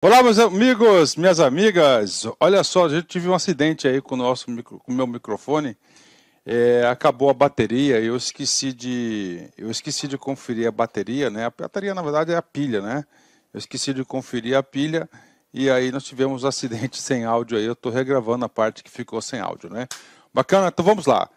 Olá, meus amigos, minhas amigas. Olha só, a gente tive um acidente aí com o nosso micro, com meu microfone. É, acabou a bateria e eu esqueci de eu esqueci de conferir a bateria, né? A bateria na verdade é a pilha, né? Eu esqueci de conferir a pilha e aí nós tivemos um acidente sem áudio aí. Eu estou regravando a parte que ficou sem áudio, né? Bacana. Então vamos lá.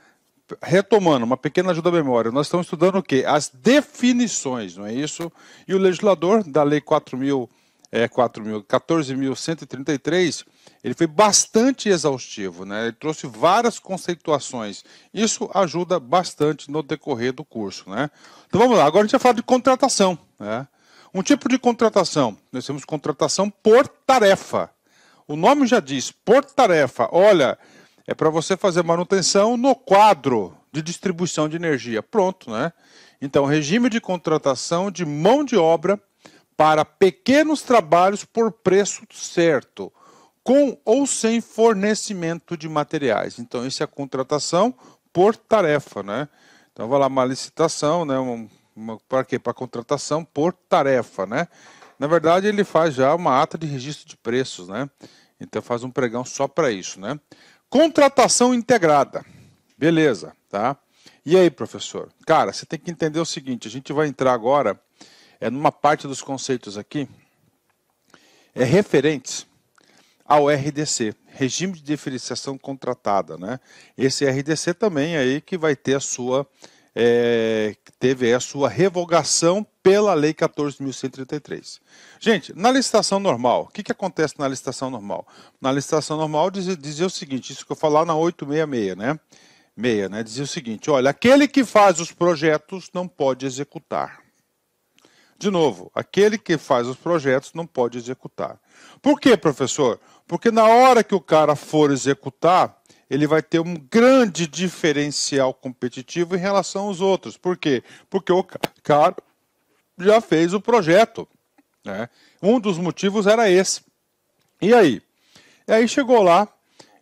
Retomando, uma pequena ajuda à memória. Nós estamos estudando o quê? As definições, não é isso? E o legislador da Lei 4000 é, 14.133, ele foi bastante exaustivo, né? ele trouxe várias conceituações. Isso ajuda bastante no decorrer do curso. Né? Então vamos lá, agora a gente vai falar de contratação. Né? Um tipo de contratação, nós temos contratação por tarefa. O nome já diz, por tarefa. Olha, é para você fazer manutenção no quadro de distribuição de energia. Pronto, né? Então, regime de contratação de mão de obra para pequenos trabalhos por preço certo, com ou sem fornecimento de materiais. Então, isso é a contratação por tarefa, né? Então, vai lá uma licitação, né? para quê? Para contratação por tarefa, né? Na verdade, ele faz já uma ata de registro de preços, né? Então, faz um pregão só para isso, né? Contratação integrada. Beleza, tá? E aí, professor? Cara, você tem que entender o seguinte, a gente vai entrar agora é numa parte dos conceitos aqui, é referentes ao RDC, regime de diferenciação contratada, né? Esse RDC também aí que vai ter a sua é, teve a sua revogação pela Lei 14.133. Gente, na licitação normal, o que, que acontece na licitação normal? Na licitação normal dizia, dizia o seguinte, isso que eu falar na 866, né? Meia, né? Dizia o seguinte: olha, aquele que faz os projetos não pode executar. De novo, aquele que faz os projetos não pode executar. Por quê, professor? Porque na hora que o cara for executar, ele vai ter um grande diferencial competitivo em relação aos outros. Por quê? Porque o cara já fez o projeto. Né? Um dos motivos era esse. E aí? E aí chegou lá,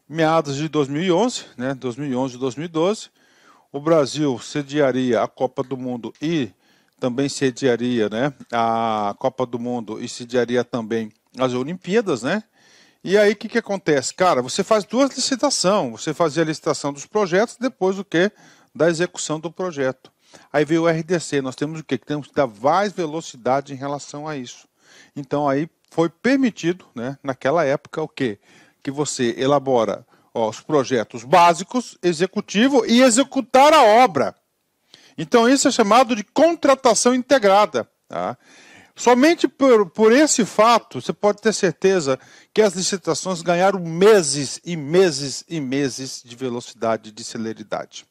meados de 2011, né? 2011 e 2012, o Brasil sediaria a Copa do Mundo e também sediaria né, a Copa do Mundo e sediaria também as Olimpíadas, né? E aí o que, que acontece? Cara, você faz duas licitações. Você fazia a licitação dos projetos, depois o que? Da execução do projeto. Aí veio o RDC, nós temos o quê? que? Temos que dar mais velocidade em relação a isso. Então aí foi permitido, né, naquela época, o quê? Que você elabora ó, os projetos básicos, executivo e executar a obra. Então, isso é chamado de contratação integrada. Tá? Somente por, por esse fato, você pode ter certeza que as licitações ganharam meses e meses e meses de velocidade, de celeridade.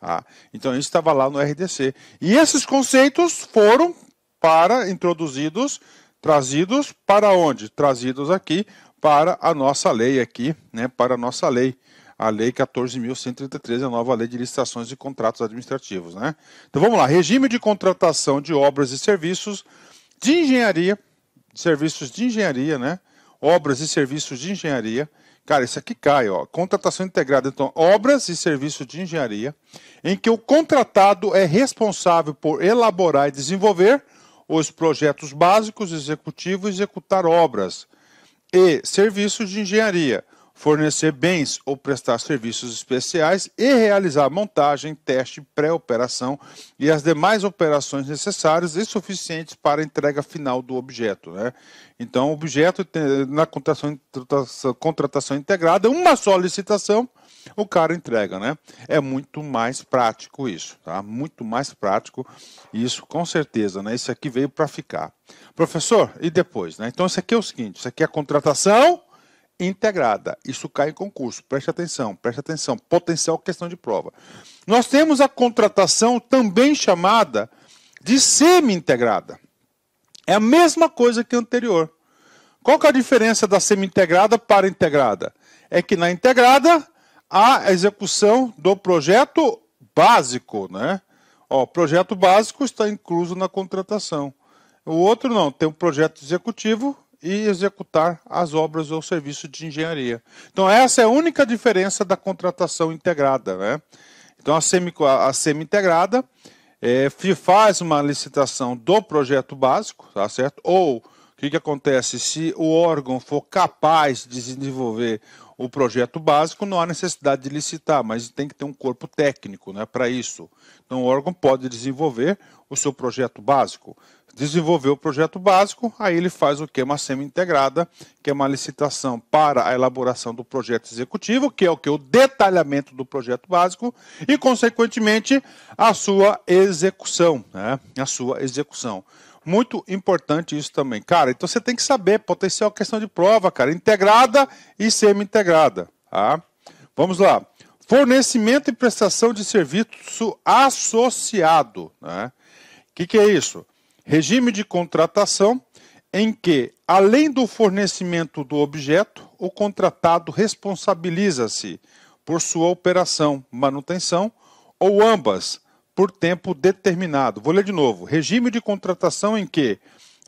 Ah, então, isso estava lá no RDC. E esses conceitos foram para introduzidos, trazidos para onde? Trazidos aqui para a nossa lei aqui, né, para a nossa lei a Lei 14.133, a nova Lei de Licitações e Contratos Administrativos. Né? Então vamos lá: regime de contratação de obras e serviços de engenharia, serviços de engenharia, né? Obras e serviços de engenharia. Cara, isso aqui cai, ó. Contratação integrada, então, obras e serviços de engenharia, em que o contratado é responsável por elaborar e desenvolver os projetos básicos, executivos e executar obras e serviços de engenharia fornecer bens ou prestar serviços especiais e realizar montagem, teste, pré-operação e as demais operações necessárias e suficientes para a entrega final do objeto. Né? Então, o objeto na contratação, contratação integrada, uma só licitação, o cara entrega, né? É muito mais prático isso, tá? Muito mais prático isso, com certeza, né? Isso aqui veio para ficar. Professor, e depois, né? Então, isso aqui é o seguinte, isso aqui é a contratação, integrada. Isso cai em concurso. Preste atenção, preste atenção. Potencial questão de prova. Nós temos a contratação também chamada de semi-integrada. É a mesma coisa que a anterior. Qual que é a diferença da semi-integrada para integrada? É que na integrada há a execução do projeto básico, né? O projeto básico está incluso na contratação. O outro não, tem um projeto executivo e executar as obras ou serviço de engenharia. Então, essa é a única diferença da contratação integrada. Né? Então, a semi, a semi integrada é, faz uma licitação do projeto básico, tá certo? Ou o que, que acontece se o órgão for capaz de desenvolver o projeto básico não há necessidade de licitar, mas tem que ter um corpo técnico né, para isso. Então, o órgão pode desenvolver o seu projeto básico. Desenvolveu o projeto básico, aí ele faz o que? Uma semi-integrada, que é uma licitação para a elaboração do projeto executivo, que é o que? O detalhamento do projeto básico e, consequentemente, a sua execução. Né? A sua execução. Muito importante isso também. Cara, então você tem que saber potencial questão de prova, cara, integrada e semi-integrada. Tá? Vamos lá. Fornecimento e prestação de serviço associado. O né? que, que é isso? Regime de contratação em que, além do fornecimento do objeto, o contratado responsabiliza-se por sua operação, manutenção ou ambas, por tempo determinado. Vou ler de novo. Regime de contratação em que,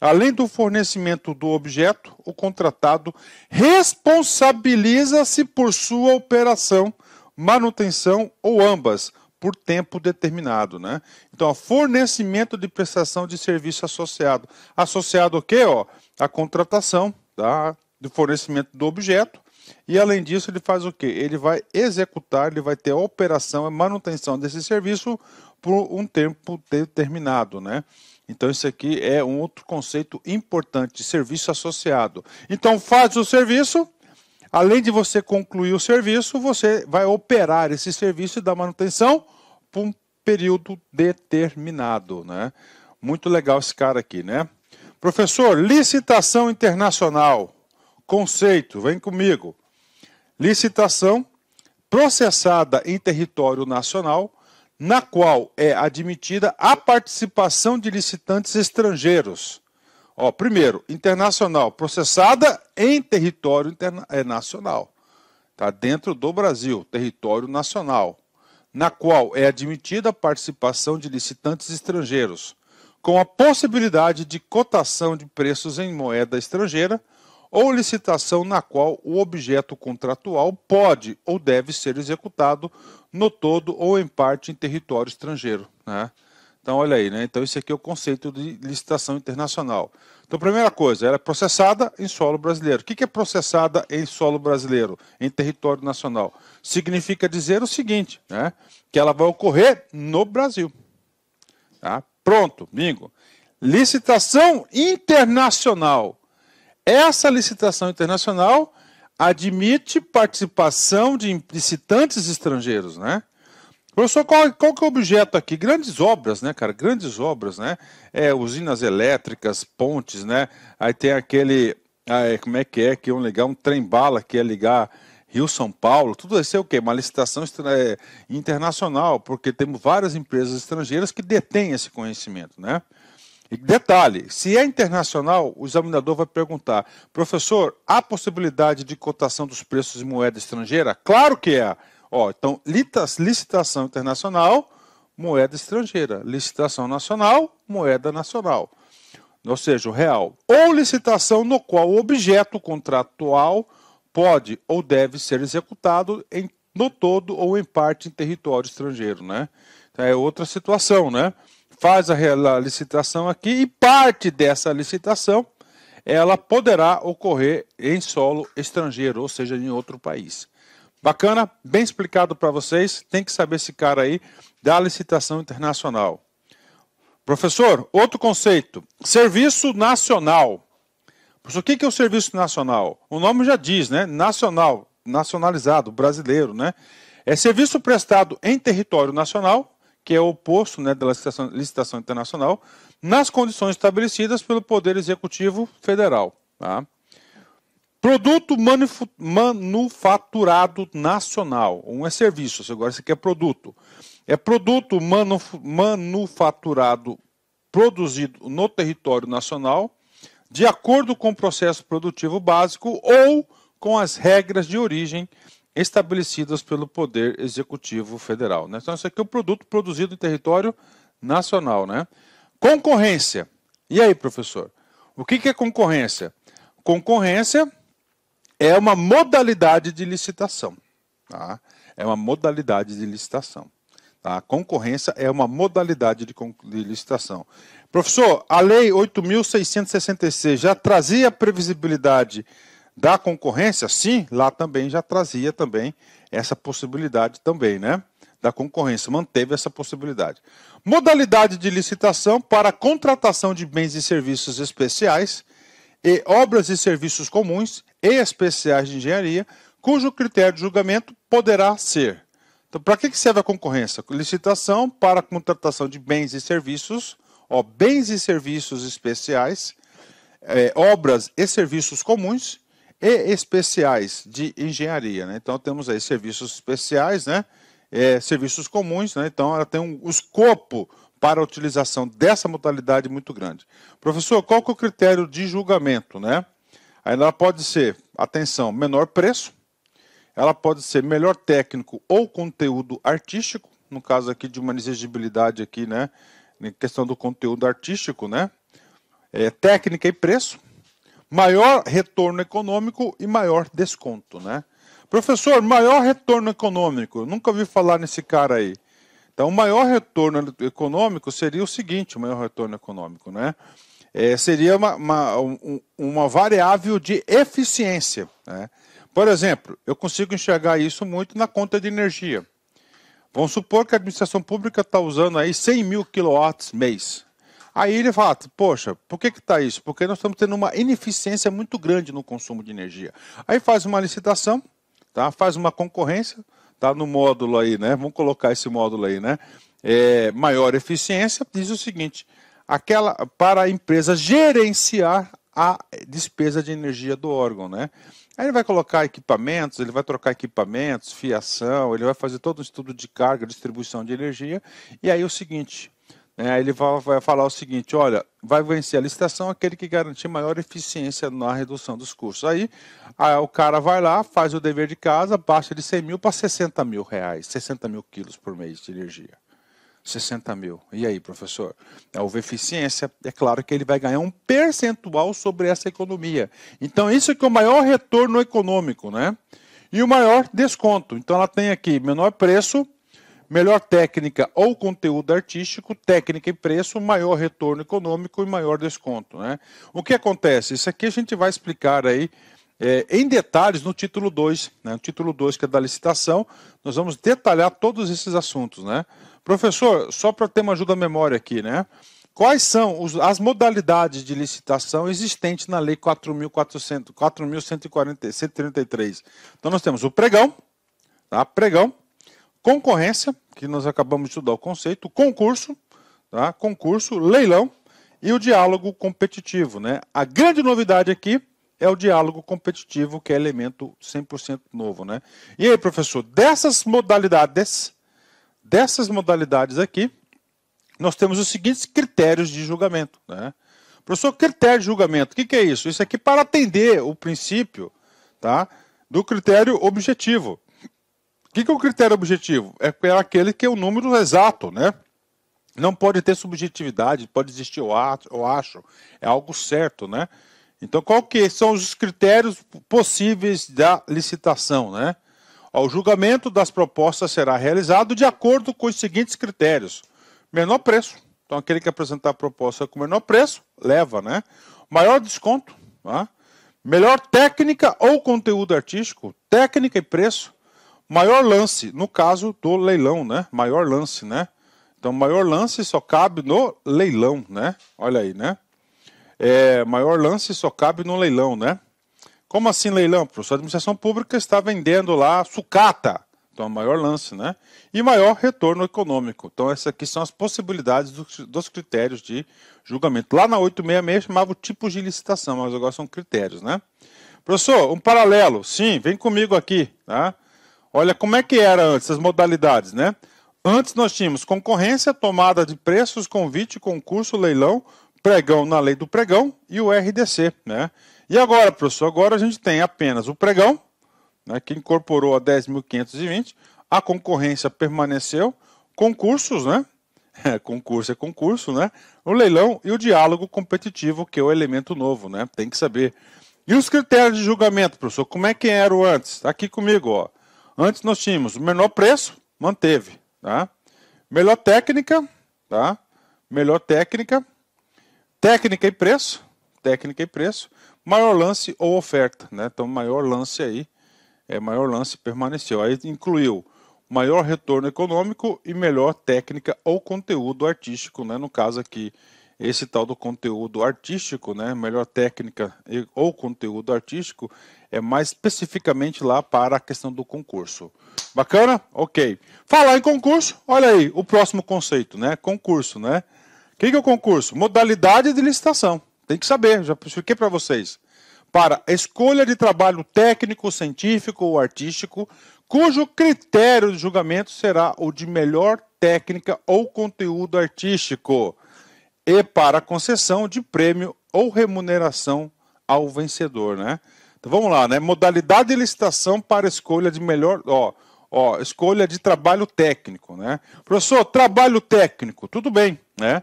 além do fornecimento do objeto, o contratado responsabiliza-se por sua operação, manutenção ou ambas, por tempo determinado, né? Então, ó, fornecimento de prestação de serviço associado. Associado o quê, ó? A contratação, tá? Do fornecimento do objeto e além disso, ele faz o que? Ele vai executar, ele vai ter a operação e manutenção desse serviço por um tempo determinado, né? Então isso aqui é um outro conceito importante, serviço associado. Então faz o serviço, além de você concluir o serviço, você vai operar esse serviço e dar manutenção por um período determinado, né? Muito legal esse cara aqui, né? Professor, licitação internacional, conceito, vem comigo. Licitação processada em território nacional na qual é admitida a participação de licitantes estrangeiros. Ó, primeiro, internacional, processada em território interna é, nacional. Tá dentro do Brasil, território nacional, na qual é admitida a participação de licitantes estrangeiros, com a possibilidade de cotação de preços em moeda estrangeira ou licitação na qual o objeto contratual pode ou deve ser executado no todo ou em parte em território estrangeiro. Né? Então, olha aí, né? Então, esse aqui é o conceito de licitação internacional. Então, primeira coisa, ela é processada em solo brasileiro. O que é processada em solo brasileiro, em território nacional? Significa dizer o seguinte, né? Que ela vai ocorrer no Brasil. Tá? Pronto, bingo. Licitação internacional essa licitação internacional admite participação de licitantes estrangeiros, né? Professor, qual, qual, que é o objeto aqui? Grandes obras, né, cara? Grandes obras, né? É, usinas elétricas, pontes, né? Aí tem aquele, aí, ah, é, como é que é, que um legal, um trem-bala que é ligar Rio-São Paulo. Tudo isso é o quê? Uma licitação é, internacional, porque temos várias empresas estrangeiras que detêm esse conhecimento, né? detalhe: se é internacional, o examinador vai perguntar, professor, há possibilidade de cotação dos preços de moeda estrangeira? Claro que há. Ó, então, licitação internacional, moeda estrangeira. Licitação nacional, moeda nacional. Ou seja, o real. Ou licitação no qual o objeto contratual pode ou deve ser executado em, no todo ou em parte em território estrangeiro, né? Então é outra situação, né? faz a licitação aqui e parte dessa licitação ela poderá ocorrer em solo estrangeiro, ou seja, em outro país. Bacana, bem explicado para vocês. Tem que saber esse cara aí da licitação internacional. Professor, outro conceito: serviço nacional. o que é o serviço nacional? O nome já diz, né? Nacional, nacionalizado, brasileiro, né? É serviço prestado em território nacional que é o oposto né, da licitação, licitação internacional, nas condições estabelecidas pelo Poder Executivo Federal. Tá? Produto manufaturado nacional. Um é serviço, agora esse aqui é produto. É produto manufaturado produzido no território nacional, de acordo com o processo produtivo básico ou com as regras de origem estabelecidas pelo Poder Executivo Federal. Né? Então, isso aqui é um produto produzido em território nacional. Né? Concorrência. E aí, professor? O que, que é concorrência? Concorrência é uma modalidade de licitação. Tá? É uma modalidade de licitação. Tá? A concorrência é uma modalidade de, de licitação. Professor, a Lei 8.666 já trazia previsibilidade da concorrência, sim, lá também já trazia também essa possibilidade também, né? Da concorrência, manteve essa possibilidade. Modalidade de licitação para contratação de bens e serviços especiais e obras e serviços comuns e especiais de engenharia, cujo critério de julgamento poderá ser. Então, para que serve a concorrência? Licitação para contratação de bens e serviços, ó, bens e serviços especiais, é, obras e serviços comuns e especiais de engenharia. Né? Então temos aí serviços especiais, né? É, serviços comuns, né? então ela tem um, escopo para a utilização dessa modalidade muito grande. Professor, qual que é o critério de julgamento? Né? ela pode ser, atenção, menor preço, ela pode ser melhor técnico ou conteúdo artístico, no caso aqui de uma exigibilidade aqui, né? Em questão do conteúdo artístico, né? É, técnica e preço maior retorno econômico e maior desconto, né? Professor, maior retorno econômico. Nunca ouvi falar nesse cara aí. Então, o maior retorno econômico seria o seguinte: o maior retorno econômico, né? É, seria uma, uma, um, uma, variável de eficiência. Né? Por exemplo, eu consigo enxergar isso muito na conta de energia. Vamos supor que a administração pública está usando aí 100 mil quilowatts mês. Aí ele fala, poxa, por que está isso? Porque nós estamos tendo uma ineficiência muito grande no consumo de energia. Aí faz uma licitação, tá? faz uma concorrência, tá no módulo aí, né? Vamos colocar esse módulo aí, né? É, maior eficiência, diz o seguinte: aquela para a empresa gerenciar a despesa de energia do órgão, né? Aí ele vai colocar equipamentos, ele vai trocar equipamentos, fiação, ele vai fazer todo um estudo de carga, distribuição de energia. E aí é o seguinte, é, ele vai, vai, falar o seguinte: olha, vai vencer a licitação aquele que garantir maior eficiência na redução dos custos. Aí, aí o cara vai lá, faz o dever de casa, baixa de 100 mil para 60 mil reais, 60 mil quilos por mês de energia. 60 mil. E aí, professor? É, houve eficiência, é claro que ele vai ganhar um percentual sobre essa economia. Então, isso é que é o maior retorno econômico, né? E o maior desconto. Então, ela tem aqui menor preço, melhor técnica ou conteúdo artístico, técnica e preço, maior retorno econômico e maior desconto. Né? O que acontece? Isso aqui a gente vai explicar aí é, em detalhes no título 2, né? no título 2 que é da licitação, nós vamos detalhar todos esses assuntos. Né? Professor, só para ter uma ajuda à memória aqui, né? Quais são os, as modalidades de licitação existentes na Lei 4.133? Então, nós temos o pregão, tá? pregão, concorrência, que nós acabamos de estudar o conceito, concurso, tá? concurso, leilão e o diálogo competitivo. Né? A grande novidade aqui é o diálogo competitivo, que é elemento 100% novo. Né? E aí, professor, dessas modalidades, dessas modalidades aqui, nós temos os seguintes critérios de julgamento. Né? Professor, critério de julgamento, o que, que é isso? Isso aqui é para atender o princípio tá, do critério objetivo que, que é o critério objetivo? É aquele que é o número exato, né? Não pode ter subjetividade, pode existir o acho, é algo certo, né? Então, qual que são os critérios possíveis da licitação, né? O julgamento das propostas será realizado de acordo com os seguintes critérios: menor preço, então aquele que apresentar a proposta com menor preço leva, né? Maior desconto, tá? melhor técnica ou conteúdo artístico, técnica e preço, Maior lance, no caso do leilão, né? Maior lance, né? Então, maior lance só cabe no leilão, né? Olha aí, né? É, maior lance só cabe no leilão, né? Como assim leilão? Professor, a administração pública está vendendo lá sucata. Então, maior lance, né? E maior retorno econômico. Então, essas aqui são as possibilidades do, dos critérios de julgamento. Lá na 866 chamava o tipo de licitação, mas agora são critérios, né? Professor, um paralelo. Sim, vem comigo aqui, tá? Olha como é que era antes as modalidades, né? Antes nós tínhamos concorrência, tomada de preços, convite, concurso, leilão, pregão na lei do pregão e o RDC, né? E agora, professor, agora a gente tem apenas o pregão, né, que incorporou a 10.520, a concorrência permaneceu, concursos, né? É, concurso é concurso, né? O leilão e o diálogo competitivo, que é o elemento novo, né? Tem que saber. E os critérios de julgamento, professor, como é que eram antes? Está aqui comigo, ó. Antes nós tínhamos o menor preço, manteve, tá? Melhor técnica, tá? Melhor técnica, técnica e preço, técnica e preço, maior lance ou oferta, né? Então maior lance aí, é maior lance permaneceu. Aí incluiu maior retorno econômico e melhor técnica ou conteúdo artístico, né? No caso aqui, esse tal do conteúdo artístico, né? Melhor técnica ou conteúdo artístico é mais especificamente lá para a questão do concurso. Bacana? Ok. Falar em concurso, olha aí o próximo conceito, né? Concurso, né? O que, que é o concurso? Modalidade de licitação. Tem que saber, já expliquei para vocês. Para escolha de trabalho técnico, científico ou artístico, cujo critério de julgamento será o de melhor técnica ou conteúdo artístico, e para concessão de prêmio ou remuneração ao vencedor, né? Então vamos lá, né? Modalidade de licitação para escolha de melhor. Ó, ó, escolha de trabalho técnico, né? Professor, trabalho técnico, tudo bem, né?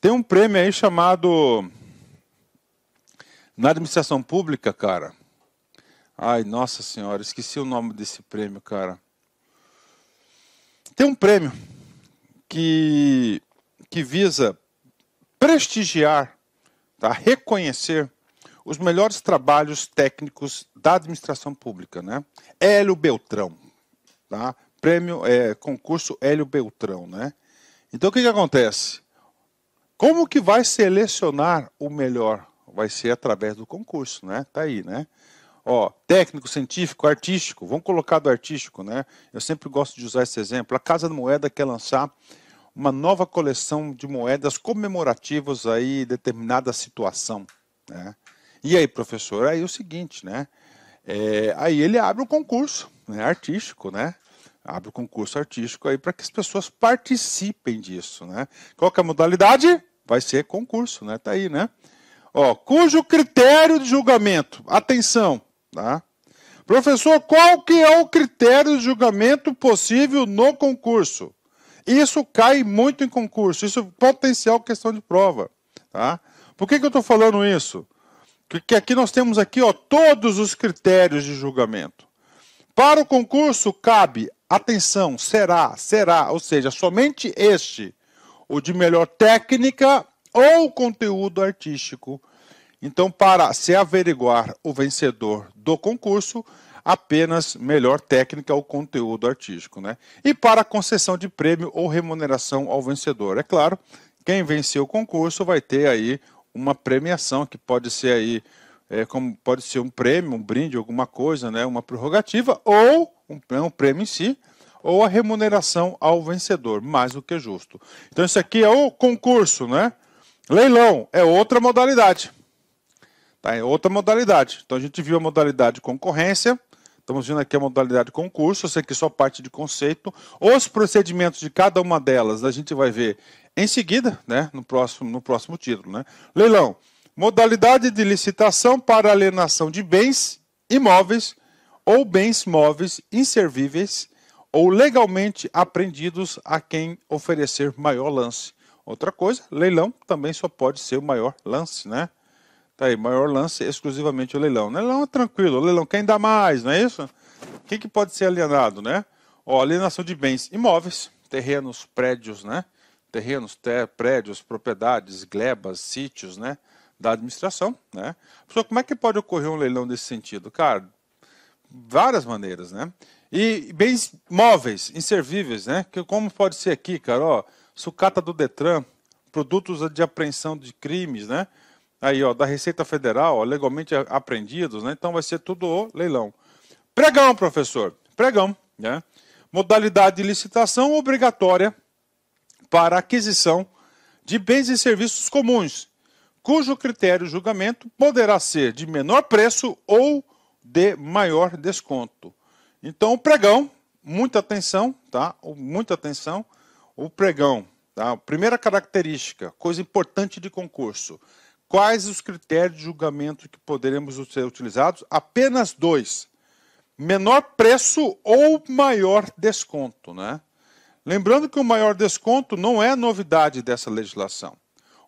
Tem um prêmio aí chamado. Na administração pública, cara. Ai, nossa senhora, esqueci o nome desse prêmio, cara. Tem um prêmio que, que visa prestigiar, tá? reconhecer os melhores trabalhos técnicos da administração pública, né? Hélio Beltrão, tá? Prêmio, é, concurso Hélio Beltrão, né? Então o que, que acontece? Como que vai selecionar o melhor? Vai ser através do concurso, né? Tá aí, né? Ó, técnico, científico, artístico, vamos colocar do artístico, né? Eu sempre gosto de usar esse exemplo. A Casa da Moeda quer lançar uma nova coleção de moedas comemorativas aí determinada situação, né? E aí, professor, aí é o seguinte, né? É, aí ele abre um concurso né, artístico, né? Abre o um concurso artístico aí para que as pessoas participem disso, né? Qual é a modalidade? Vai ser concurso, né? Tá aí, né? Ó, cujo critério de julgamento, atenção, tá? Professor, qual que é o critério de julgamento possível no concurso? Isso cai muito em concurso, isso é potencial questão de prova, tá? Por que, que eu estou falando isso? Porque aqui nós temos aqui ó, todos os critérios de julgamento. Para o concurso cabe, atenção, será, será, ou seja, somente este, o de melhor técnica ou conteúdo artístico. Então, para se averiguar o vencedor do concurso, apenas melhor técnica ou conteúdo artístico, né? E para concessão de prêmio ou remuneração ao vencedor. É claro, quem venceu o concurso vai ter aí uma premiação que pode ser aí é, como pode ser um prêmio, um brinde, alguma coisa, né, uma prerrogativa, ou um, né, um prêmio em si, ou a remuneração ao vencedor, mais do que justo. Então isso aqui é o concurso, né? Leilão é outra modalidade. Tá? É outra modalidade. Então a gente viu a modalidade concorrência, Estamos vendo aqui a modalidade concurso, essa aqui só parte de conceito. Os procedimentos de cada uma delas a gente vai ver em seguida, né, no próximo, no próximo título. Né? Leilão, modalidade de licitação para alienação de bens imóveis ou bens móveis inservíveis ou legalmente apreendidos a quem oferecer maior lance. Outra coisa, leilão também só pode ser o maior lance, né? Tá aí, maior lance exclusivamente o leilão. O leilão é tranquilo, o leilão quem dá mais, não é isso? O que, que pode ser alienado, né? Ó, alienação de bens imóveis, terrenos, prédios, né? Terrenos, ter, prédios, propriedades, glebas, sítios, né? Da administração, né? Pessoal, como é que pode ocorrer um leilão desse sentido? Cara, várias maneiras, né? E bens móveis, inservíveis, né? Que, como pode ser aqui, cara? Ó, sucata do Detran, produtos de apreensão de crimes, né? Aí, ó, da Receita Federal, ó, legalmente apreendidos, né? Então vai ser tudo o leilão. Pregão, professor. Pregão, né? Modalidade de licitação obrigatória para aquisição de bens e serviços comuns, cujo critério de julgamento poderá ser de menor preço ou de maior desconto. Então, o pregão, muita atenção, tá? Muita atenção. O pregão, tá? Primeira característica, coisa importante de concurso Quais os critérios de julgamento que poderemos ser utilizados? Apenas dois: menor preço ou maior desconto, né? Lembrando que o maior desconto não é novidade dessa legislação.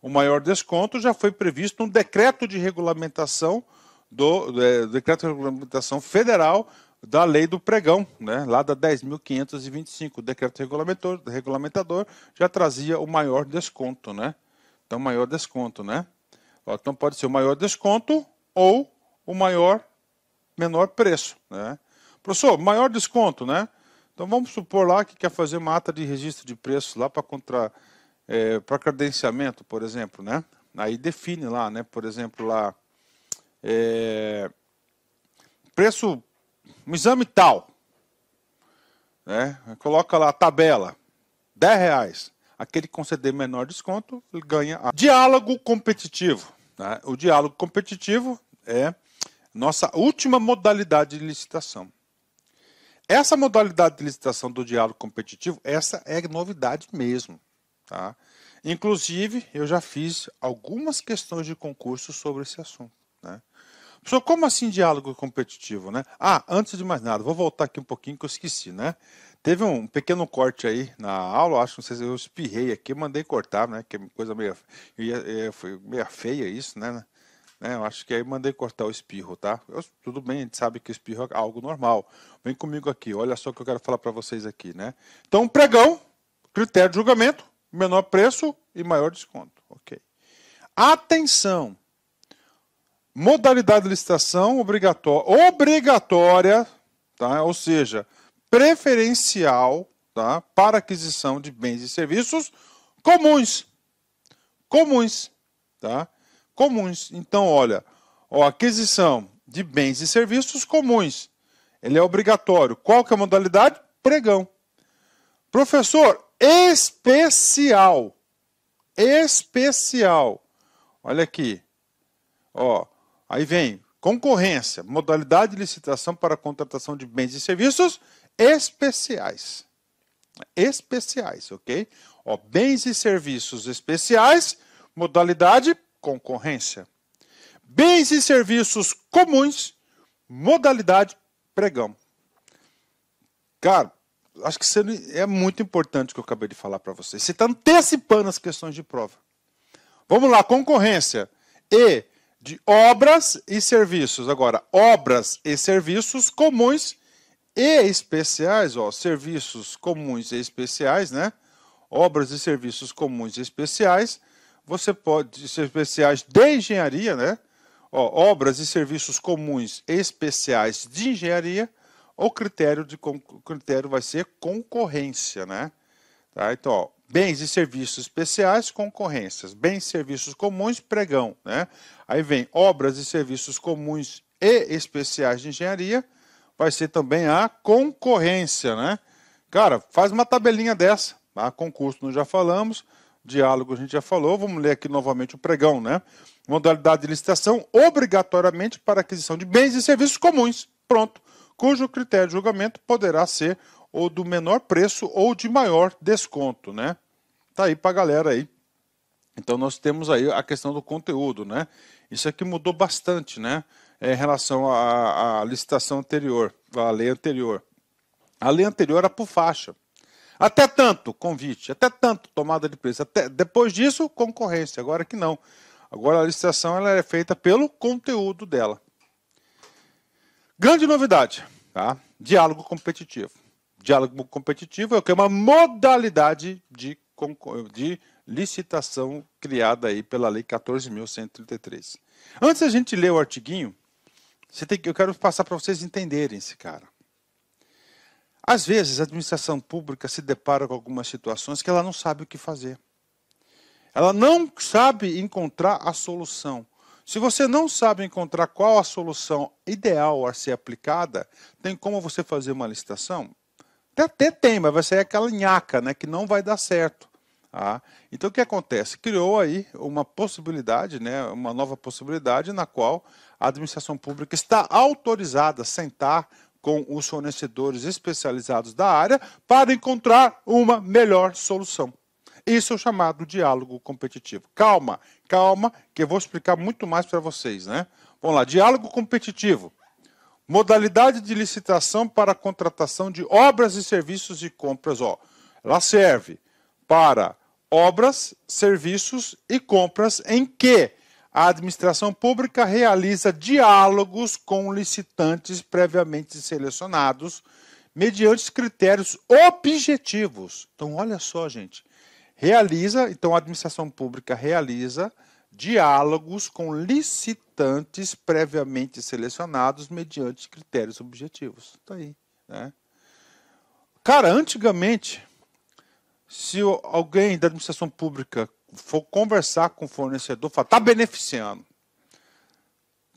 O maior desconto já foi previsto no decreto de regulamentação do é, decreto de regulamentação federal da lei do pregão, né? lá da 10.525. O decreto regulamentador, regulamentador já trazia o maior desconto, né? Então, maior desconto, né? Então pode ser o maior desconto ou o maior menor preço, né? Professor, maior desconto, né? Então vamos supor lá que quer fazer uma ata de registro de preços lá para contra é, para credenciamento, por exemplo, né? Aí define lá, né? Por exemplo lá é, preço um exame tal, né? Coloca lá a tabela, dez reais. Aquele conceder menor desconto ganha a... diálogo competitivo. Tá? O diálogo competitivo é nossa última modalidade de licitação. Essa modalidade de licitação do diálogo competitivo, essa é novidade mesmo. Tá? Inclusive, eu já fiz algumas questões de concurso sobre esse assunto. Professor, como assim diálogo competitivo, né? Ah, antes de mais nada, vou voltar aqui um pouquinho que eu esqueci, né? Teve um pequeno corte aí na aula, acho, não sei se eu espirrei aqui, mandei cortar, né? Que é coisa meio, é, foi meio feia isso, né? né? Eu acho que aí mandei cortar o espirro, tá? Eu, tudo bem, a gente sabe que espirro é algo normal. Vem comigo aqui, olha só o que eu quero falar para vocês aqui, né? Então, pregão, critério de julgamento, menor preço e maior desconto, ok? Atenção! modalidade de licitação obrigatória, obrigatória tá? ou seja, preferencial tá? para aquisição de bens e serviços comuns. Comuns. Tá? Comuns. Então, olha, ó, aquisição de bens e serviços comuns. Ele é obrigatório. Qual que é a modalidade? Pregão. Professor, especial. Especial. Olha aqui. Ó, Aí vem concorrência, modalidade de licitação para contratação de bens e serviços especiais. Especiais, ok? Ó, bens e serviços especiais, modalidade concorrência. Bens e serviços comuns, modalidade pregão. Cara, acho que é muito importante o que eu acabei de falar para vocês. Você está antecipando as questões de prova. Vamos lá, concorrência e de obras e serviços. Agora, obras e serviços comuns e especiais, ó, serviços comuns e especiais, né? Obras e serviços comuns e especiais. Você pode ser especiais de engenharia, né? Ó, obras e serviços comuns e especiais de engenharia. O critério de o critério vai ser concorrência, né? Tá? Então, ó, bens e serviços especiais, concorrências, bens e serviços comuns, pregão, né? Aí vem obras e serviços comuns e especiais de engenharia, vai ser também a concorrência, né? Cara, faz uma tabelinha dessa, tá? Concurso nós já falamos, diálogo a gente já falou, vamos ler aqui novamente o pregão, né? Modalidade de licitação obrigatoriamente para aquisição de bens e serviços comuns, pronto, cujo critério de julgamento poderá ser ou do menor preço ou de maior desconto, né? Tá aí para galera aí. Então nós temos aí a questão do conteúdo, né? Isso aqui é mudou bastante, né? É, em relação à, à licitação anterior, à lei anterior. A lei anterior era por faixa. Até tanto convite, até tanto tomada de preço. Até, depois disso, concorrência. Agora que não. Agora a licitação ela é feita pelo conteúdo dela. Grande novidade, tá? Diálogo competitivo diálogo competitivo é o que é uma modalidade de, de licitação criada aí pela Lei 14.133. Antes da gente ler o artiguinho, que, eu quero passar para vocês entenderem esse cara. Às vezes, a administração pública se depara com algumas situações que ela não sabe o que fazer. Ela não sabe encontrar a solução. Se você não sabe encontrar qual a solução ideal a ser aplicada, tem como você fazer uma licitação? Até, até tem, mas vai ser aquela nhaca, né? Que não vai dar certo. tá? então o que acontece? Criou aí uma possibilidade, né, uma nova possibilidade na qual a administração pública está autorizada a sentar com os fornecedores especializados da área para encontrar uma melhor solução. Isso é o chamado diálogo competitivo. Calma, calma, que eu vou explicar muito mais para vocês, né? Vamos lá, diálogo competitivo. Modalidade de licitação para contratação de obras e serviços e compras. Ó, ela serve para obras, serviços e compras em que a administração pública realiza diálogos com licitantes previamente selecionados mediante critérios objetivos. Então, olha só, gente. Realiza, então a administração pública realiza diálogos com licitantes previamente selecionados mediante critérios objetivos. Tá aí, né? Cara, antigamente, se alguém da administração pública for conversar com o fornecedor, fala, tá beneficiando.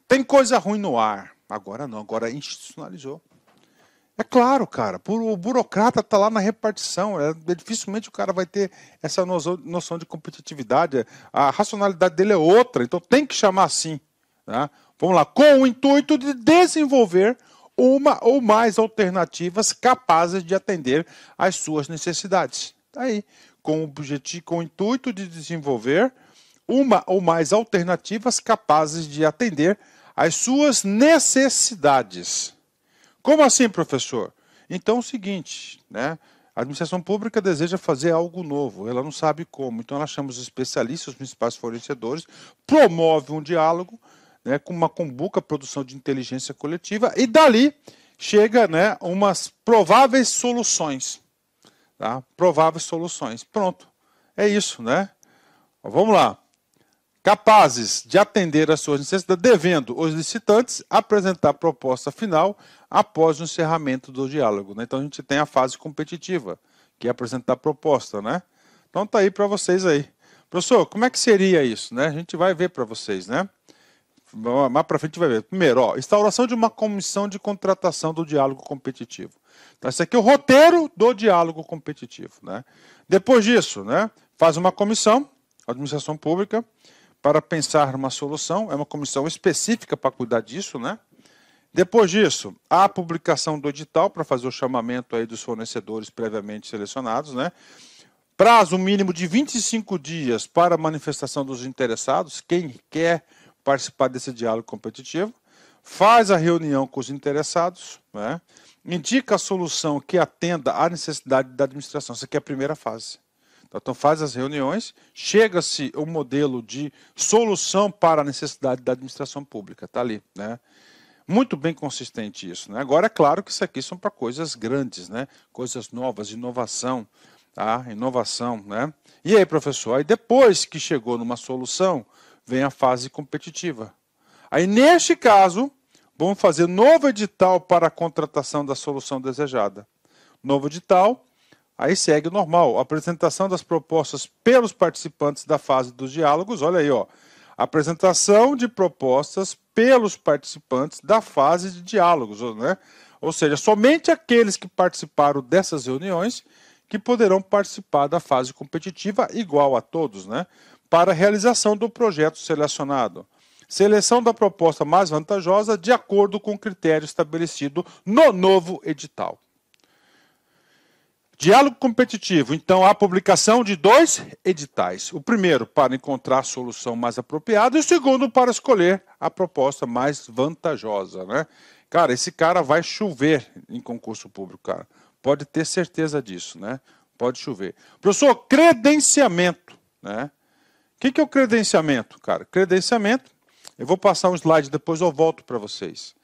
Tem coisa ruim no ar. Agora não, agora institucionalizou. É claro, cara. O burocrata está lá na repartição. É, é, dificilmente o cara vai ter essa noção de competitividade. A racionalidade dele é outra, então tem que chamar assim. Tá? Vamos lá, com o intuito de desenvolver uma ou mais alternativas capazes de atender às suas necessidades. Tá aí, com o objetivo, com o intuito de desenvolver uma ou mais alternativas capazes de atender às suas necessidades. Como assim, professor? Então é o seguinte, né? A administração pública deseja fazer algo novo, ela não sabe como. Então ela chama os especialistas, os principais fornecedores, promove um diálogo né, com uma combuca, produção de inteligência coletiva e dali chega né, umas prováveis soluções. Tá? Prováveis soluções. Pronto. É isso, né? Vamos lá capazes de atender às suas necessidades, devendo os licitantes apresentar a proposta final após o encerramento do diálogo. Né? Então a gente tem a fase competitiva, que é apresentar a proposta, né? Então tá aí para vocês aí. Professor, como é que seria isso, né? A gente vai ver para vocês, né? Mais para frente vai ver. Primeiro, ó, instauração de uma comissão de contratação do diálogo competitivo. Então, esse aqui é o roteiro do diálogo competitivo, né? Depois disso, né? Faz uma comissão, administração pública, para pensar numa solução, é uma comissão específica para cuidar disso, né? Depois disso, há a publicação do edital para fazer o chamamento aí dos fornecedores previamente selecionados, né? Prazo mínimo de 25 dias para manifestação dos interessados, quem quer participar desse diálogo competitivo, faz a reunião com os interessados, né? indica a solução que atenda à necessidade da administração. Isso aqui é a primeira fase. Então faz as reuniões, chega-se o um modelo de solução para a necessidade da administração pública, está ali, né? Muito bem consistente isso, né? Agora é claro que isso aqui são para coisas grandes, né? Coisas novas, inovação, tá? Inovação, né? E aí, professor, aí depois que chegou numa solução, vem a fase competitiva. Aí neste caso, vamos fazer novo edital para a contratação da solução desejada. Novo edital, Aí segue o normal, apresentação das propostas pelos participantes da fase dos diálogos. Olha aí, ó. Apresentação de propostas pelos participantes da fase de diálogos, né? Ou seja, somente aqueles que participaram dessas reuniões que poderão participar da fase competitiva igual a todos, né? Para a realização do projeto selecionado. Seleção da proposta mais vantajosa de acordo com o critério estabelecido no novo edital. Diálogo competitivo. Então, há publicação de dois editais. O primeiro para encontrar a solução mais apropriada e o segundo para escolher a proposta mais vantajosa, né? Cara, esse cara vai chover em concurso público, cara. Pode ter certeza disso, né? Pode chover. Professor, credenciamento, né? O que, que é o credenciamento, cara? Credenciamento, eu vou passar um slide depois, eu volto para vocês.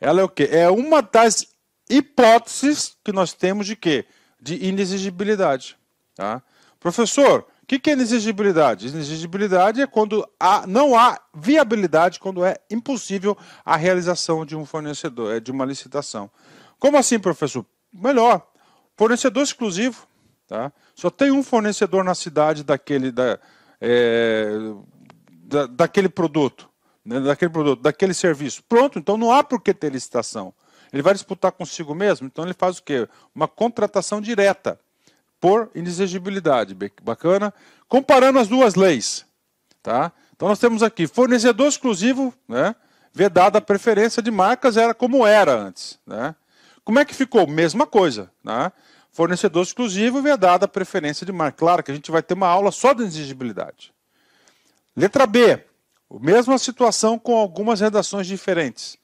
Ela é o quê? É uma das hipóteses que nós temos de quê? de inexigibilidade. Tá? Professor, o que, que é inexigibilidade? Inexigibilidade é quando há, não há viabilidade, quando é impossível a realização de um fornecedor, é, de uma licitação. Como assim, professor? Melhor, fornecedor exclusivo. Tá? Só tem um fornecedor na cidade daquele, da, é, da, daquele produto, né, daquele produto, daquele serviço. Pronto, então não há por que ter licitação. Ele vai disputar consigo mesmo, então ele faz o quê? Uma contratação direta por inexigibilidade. Bacana? Comparando as duas leis. Tá? Então nós temos aqui fornecedor exclusivo, né? vedada a preferência de marcas, era como era antes. Né? Como é que ficou? Mesma coisa. Né? Fornecedor exclusivo, vedada a preferência de marca. Claro que a gente vai ter uma aula só de inexigibilidade. Letra B. Mesma situação com algumas redações diferentes.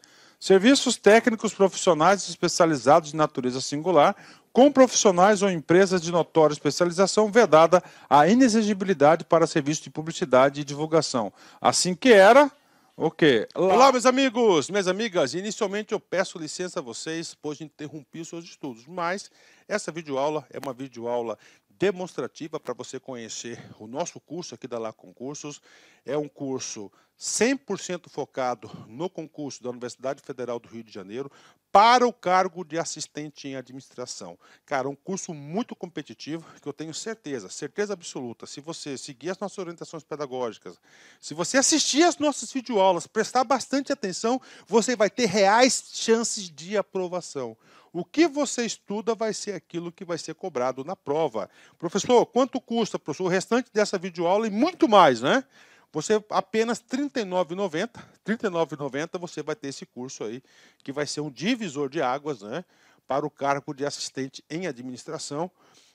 Serviços técnicos profissionais especializados de natureza singular, com profissionais ou empresas de notória especialização vedada a inexigibilidade para serviço de publicidade e divulgação. Assim que era. Ok. Lá... Olá, meus amigos, minhas amigas. Inicialmente eu peço licença a vocês, pois interrompi os seus estudos, mas essa videoaula é uma videoaula demonstrativa para você conhecer o nosso curso aqui da Lá Concursos. É um curso 100% focado no concurso da Universidade Federal do Rio de Janeiro para o cargo de assistente em administração. Cara, um curso muito competitivo que eu tenho certeza, certeza absoluta. Se você seguir as nossas orientações pedagógicas, se você assistir as nossas videoaulas, prestar bastante atenção, você vai ter reais chances de aprovação. O que você estuda vai ser aquilo que vai ser cobrado na prova. Professor, quanto custa, professor, o restante dessa videoaula e muito mais, né? Você apenas R$ 39,90, 39,90 você vai ter esse curso aí, que vai ser um divisor de águas, né, para o cargo de assistente em administração,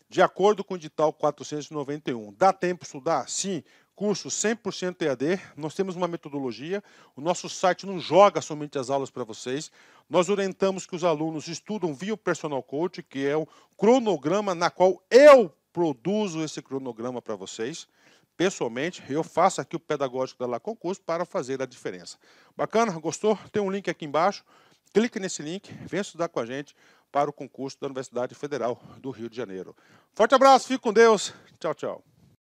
de acordo com o edital 491. Dá tempo estudar? Sim. Curso 100% EAD, nós temos uma metodologia, o nosso site não joga somente as aulas para vocês, nós orientamos que os alunos estudam via o Personal Coach, que é o cronograma na qual eu produzo esse cronograma para vocês pessoalmente, eu faço aqui o pedagógico da Concurso para fazer a diferença. Bacana? Gostou? Tem um link aqui embaixo. Clique nesse link, vem estudar com a gente para o concurso da Universidade Federal do Rio de Janeiro. Forte abraço, fique com Deus. Tchau, tchau.